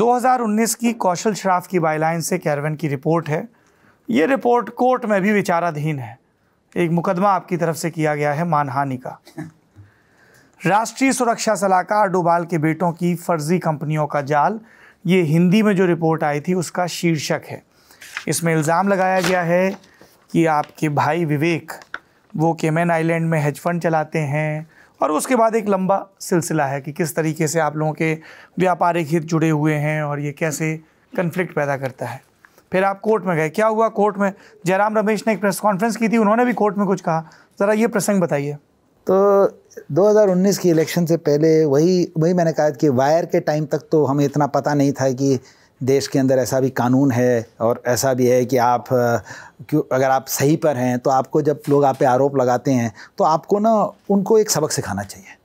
2019 की कौशल श्राफ की बाइलाइन से कैरवन की रिपोर्ट है ये रिपोर्ट कोर्ट में भी विचाराधीन है एक मुकदमा आपकी तरफ से किया गया है मानहानि का राष्ट्रीय सुरक्षा सलाहकार डोभाल के बेटों की फर्जी कंपनियों का जाल ये हिंदी में जो रिपोर्ट आई थी उसका शीर्षक है इसमें इल्ज़ाम लगाया गया है कि आपके भाई विवेक वो केमेन आइलैंड में हेज फंड चलाते हैं और उसके बाद एक लंबा सिलसिला है कि किस तरीके से आप लोगों के व्यापारिक हित जुड़े हुए हैं और ये कैसे कन्फ्लिक्ट पैदा करता है फिर आप कोर्ट में गए क्या हुआ कोर्ट में जयराम रमेश ने एक प्रेस कॉन्फ्रेंस की थी उन्होंने भी कोर्ट में कुछ कहा ज़रा ये प्रसंग बताइए तो 2019 की इलेक्शन से पहले वही वही मैंने कहा कि वायर के टाइम तक तो हमें इतना पता नहीं था कि देश के अंदर ऐसा भी कानून है और ऐसा भी है कि आप क्यों अगर आप सही पर हैं तो आपको जब लोग आप पे आरोप लगाते हैं तो आपको ना उनको एक सबक सिखाना चाहिए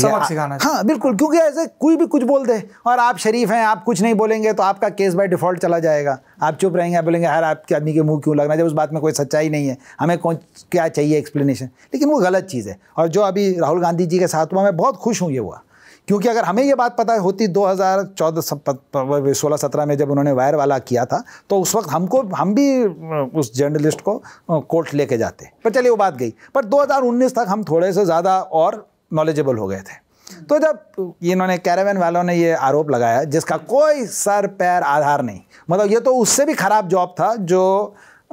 सबक सिखाना हाँ बिल्कुल क्योंकि ऐसे कोई भी कुछ बोल दे और आप शरीफ हैं आप कुछ नहीं बोलेंगे तो आपका केस बाय डिफ़ॉल्ट चला जाएगा आप चुप रहेंगे आप बोलेंगे हर आपके आदमी के मुंह क्यों लगना जब उस बात में कोई सच्चाई नहीं है हमें कौन क्या चाहिए एक्सप्लेनेशन लेकिन वो गलत चीज़ है और जो अभी राहुल गांधी जी के साथ हुआ मैं बहुत खुश हूँ ये हुआ क्योंकि अगर हमें ये बात पता होती 2014 सोलह सत्रह में जब उन्होंने वायर वाला किया था तो उस वक्त हमको हम भी उस जर्नलिस्ट को कोर्ट लेके जाते पर चलिए वो बात गई पर 2019 तक हम थोड़े से ज़्यादा और नॉलेजेबल हो गए थे तो जब इन्होंने कैरावन वालों ने ये आरोप लगाया जिसका कोई सर पैर आधार नहीं मतलब ये तो उससे भी ख़राब जॉब था जो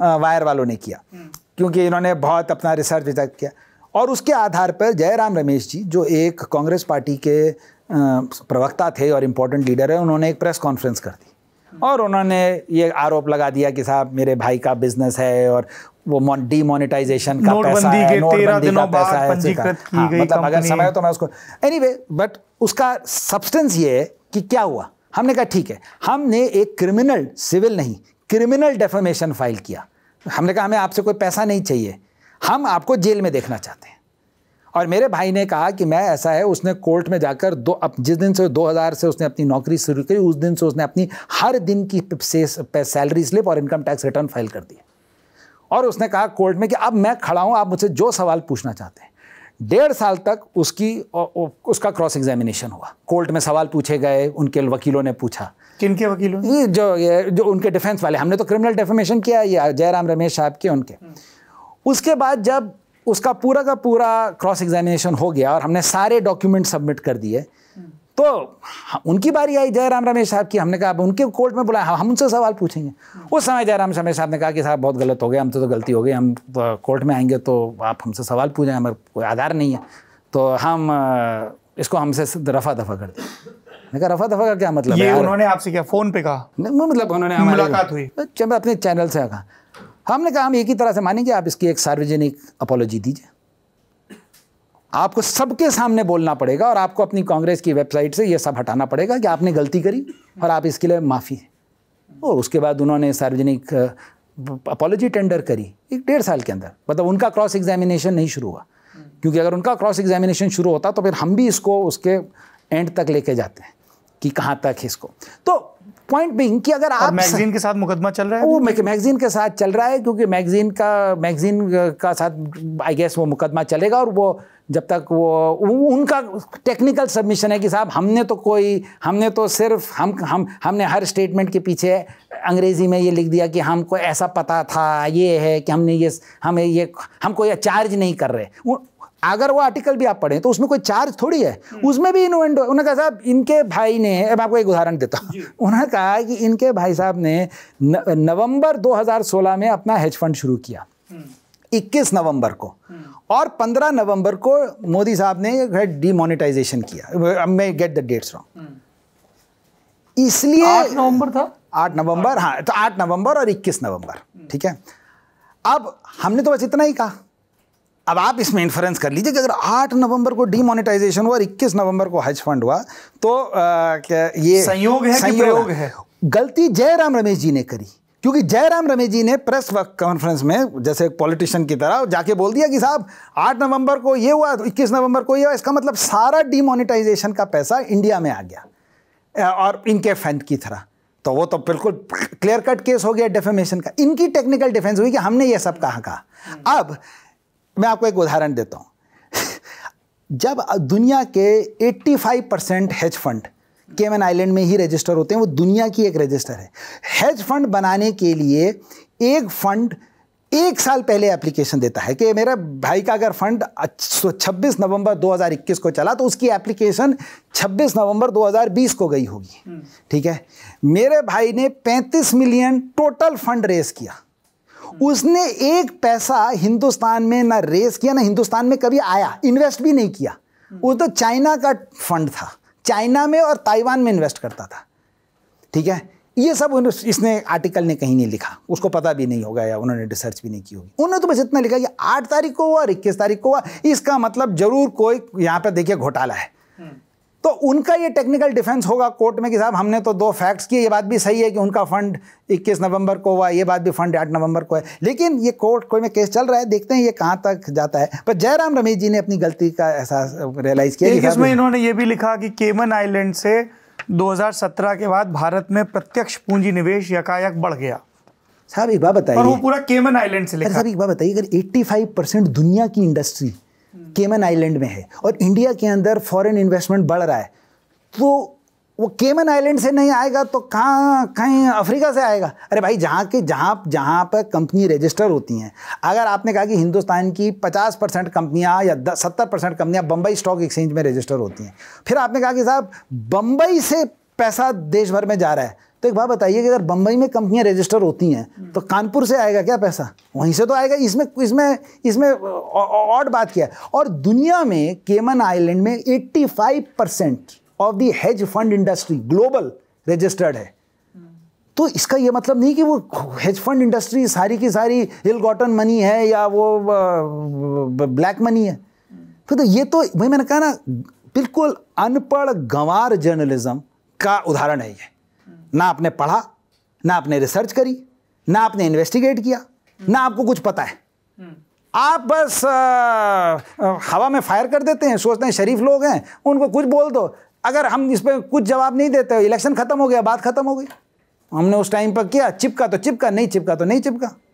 वायर वालों ने किया हम्म। क्योंकि इन्होंने बहुत अपना रिसर्च विचार किया और उसके आधार पर जयराम रमेश जी जो एक कांग्रेस पार्टी के प्रवक्ता थे और इम्पोर्टेंट लीडर है उन्होंने एक प्रेस कॉन्फ्रेंस कर दी और उन्होंने ये आरोप लगा दिया कि साहब मेरे भाई का बिजनेस है और वो डीमोनेटाइजेशन का पैसा है नोटबंदी का पैसा है हाँ, मतलब अगर समय तो मैं उसको एनीवे anyway, बट उसका सब्सटेंस ये है कि क्या हुआ हमने कहा ठीक है हमने एक क्रिमिनल सिविल नहीं क्रिमिनल डेफामेशन फाइल किया हमने कहा हमें आपसे कोई पैसा नहीं चाहिए हम आपको जेल में देखना चाहते हैं और मेरे भाई ने कहा कि मैं ऐसा है उसने कोर्ट में जाकर दो अप, जिस दिन से 2000 से उसने अपनी नौकरी शुरू करी उस दिन से उसने अपनी हर दिन की सैलरी स्लिप और इनकम टैक्स रिटर्न फाइल कर दी और उसने कहा कोर्ट में कि अब मैं खड़ा हूँ आप मुझसे जो सवाल पूछना चाहते हैं डेढ़ साल तक उसकी उसका क्रॉस एग्जामिनेशन हुआ कोर्ट में सवाल पूछे गए उनके वकीलों ने पूछा किन के वकीलों ने? जो ये जो उनके डिफेंस वाले हमने तो क्रिमिनल डेफेमेशन किया ये जयराम रमेश साहब के उनके हम्म। उसके बाद जब उसका पूरा का पूरा क्रॉस एग्जामिनेशन हो गया और हमने सारे डॉक्यूमेंट सबमिट कर दिए तो उनकी बारी आई जयराम रमेश साहब की हमने कहा अब उनके कोर्ट में बुलाया हम उनसे सवाल पूछेंगे उस समय जयराम रमेश साहब ने कहा कि साहब बहुत गलत हो गया हमसे तो, तो गलती हो गई हम तो कोर्ट में आएंगे तो आप हमसे सवाल पूछें हमारे कोई आधार नहीं है तो हम इसको हमसे रफा दफा कर दें मैं कहा रफा दफा का क्या मतलब ये उन्होंने आपसे क्या फ़ोन पे कहा मतलब उन्होंने मुलाकात हुई अपने चैनल से कहा हमने कहा हम एक ही तरह से मानेंगे आप इसकी एक सार्वजनिक अपोलॉजी दीजिए आपको सबके सामने बोलना पड़ेगा और आपको अपनी कांग्रेस की वेबसाइट से यह सब हटाना पड़ेगा कि आपने गलती करी और आप इसके लिए माफ़ी है और उसके बाद उन्होंने सार्वजनिक अपोलॉजी टेंडर करी एक डेढ़ साल के अंदर मतलब उनका क्रॉस एग्जामिनेशन नहीं शुरू हुआ क्योंकि अगर उनका क्रॉस एग्जामिनेशन शुरू होता तो फिर हम भी इसको उसके एंड तक लेके जाते हैं कि कहाँ तक इसको तो पॉइंट बिंग कि अगर आप मैगजीन के साथ मुकदमा चल रहा है वो मैगजीन के साथ चल रहा है क्योंकि मैगजीन का मैगजीन का साथ आई गेस वो मुकदमा चलेगा और वो जब तक वो उनका टेक्निकल सबमिशन है कि साहब हमने तो कोई हमने तो सिर्फ हम हम हमने हर स्टेटमेंट के पीछे अंग्रेज़ी में ये लिख दिया कि हमको ऐसा पता था ये है कि हमने ये हमें ये हम कोई चार्ज नहीं कर रहे अगर वो आर्टिकल भी आप पढ़ें तो उसमें कोई चार्ज थोड़ी है हम्म। उसमें भी इनोवेंडो उन्होंने कहा साहब इनके भाई ने अब आपको एक उदाहरण देता हूँ उन्होंने कहा कि इनके भाई साहब ने नवंबर 2016 में अपना हेज फंड शुरू किया 21 हम्म। नवंबर को हम्म। और 15 नवंबर को मोदी साहब ने डिमोनिटाइजेशन किया मैं गेट द डेट्स रॉन्ग इसलिए आठ नवंबर था आठ नवंबर हाँ तो आठ नवंबर और इक्कीस नवंबर ठीक है अब हमने तो बस इतना ही कहा अब आप इसमें इन्फ्रेंस कर लीजिए कि अगर 8 नवंबर को डीमोनेटाइजेशन हुआ और 21 नवंबर को हज फंड हुआ तो आ, क्या ये संयोग है संयोग प्रयोग है गलती जयराम रमेश जी ने करी क्योंकि जयराम रमेश जी ने प्रेस कॉन्फ्रेंस में जैसे एक पॉलिटिशियन की तरह जाके बोल दिया कि साहब 8 नवंबर को ये हुआ तो इक्कीस नवंबर को ये हुआ इसका मतलब सारा डीमोनिटाइजेशन का पैसा इंडिया में आ गया और इनके फंड की तरह तो वो तो बिल्कुल क्लियर कट केस हो गया डेफेमेशन का इनकी टेक्निकल डिफेंस हुई कि हमने ये सब कहा कहा अब मैं आपको एक उदाहरण देता हूँ जब दुनिया के 85 percent hedge fund Cayman Island में ही रजिस्टर होते हैं वो दुनिया की एक रजिस्टर है हेज फंड बनाने के लिए एक फंड एक साल पहले एप्लीकेशन देता है कि मेरे भाई का अगर फंड 26 नवंबर 2021 को चला तो उसकी एप्लीकेशन 26 नवंबर 2020 को गई होगी हम्म। ठीक है मेरे भाई ने 35 मिलियन टोटल फंड रेस किया हम्म। उसने एक पैसा हिंदुस्तान में ना रेस किया ना हिंदुस्तान में कभी आया इन्वेस्ट भी नहीं किया हम्म। वो तो चाइना का फंड था चाइना में और ताइवान में इन्वेस्ट करता था ठीक है ये सब इसने आर्टिकल ने कहीं नहीं लिखा उसको पता भी नहीं होगा या उन्होंने रिसर्च भी नहीं की होगी उन्होंने तो बस इतना लिखा कि आठ तारीख को हुआ और इक्कीस तारीख को हुआ इसका मतलब जरूर कोई यहाँ पर देखिए घोटाला है तो उनका ये टेक्निकल डिफेंस होगा कोर्ट में कि साहब हमने तो दो फैक्ट्स किए ये बात भी सही है कि उनका फंड 21 नवंबर को हुआ ये बात भी फंड 8 नवंबर को है लेकिन ये कोर्ट कोई में केस चल रहा है देखते हैं ये कहाँ तक जाता है पर जयराम रमेश जी ने अपनी गलती का एहसास रियलाइज किया इसमें इन्होंने ये भी लिखा कि केमन आइलैंड से 2017 के बाद भारत में प्रत्यक्ष पूंजी निवेश यकायक बढ़ गया साहब एक बात बताइए और वो पूरा केमन आइलैंड से लिखा साहब एक बात बताइए अगर 85 परसेंट दुनिया की इंडस्ट्री केमन आइलैंड में है और इंडिया के अंदर फॉरेन इन्वेस्टमेंट बढ़ रहा है तो वो केमन आइलैंड से नहीं आएगा तो कहाँ कहीं अफ्रीका से आएगा अरे भाई जहाँ के जहाँ जहाँ पर कंपनी रजिस्टर होती हैं अगर आपने कहा कि हिंदुस्तान की 50 परसेंट कंपनियाँ या 70 परसेंट कंपनियाँ बम्बई स्टॉक एक्सचेंज में रजिस्टर होती हैं फिर आपने कहा कि साहब बम्बई से पैसा देश भर में जा रहा है तो एक बात बताइए कि अगर बम्बई में कंपनियां रजिस्टर होती हैं तो कानपुर से आएगा क्या पैसा वहीं से तो आएगा इसमें इसमें इसमें और बात क्या है और दुनिया में केमन आइलैंड में 85 percent of the hedge fund industry global registered है तो इसका ये मतलब नहीं कि वो हेज फंड इंडस्ट्री सारी की सारी हिल गॉटन मनी है या वो ब्लैक मनी है फिर तो, तो ये तो भाई मैंने कहा ना बिल्कुल अनपढ़ गंवार जर्नलिज्म का उदाहरण है ये ना आपने पढ़ा ना आपने रिसर्च करी ना आपने इन्वेस्टिगेट किया ना आपको कुछ पता है हम्म। आप बस आ, हवा में फायर कर देते हैं सोचते हैं शरीफ लोग हैं उनको कुछ बोल दो अगर हम इस पर कुछ जवाब नहीं देते इलेक्शन खत्म हो गया बात खत्म हो गई हमने उस टाइम पर किया चिपका तो चिपका नहीं चिपका तो नहीं चिपका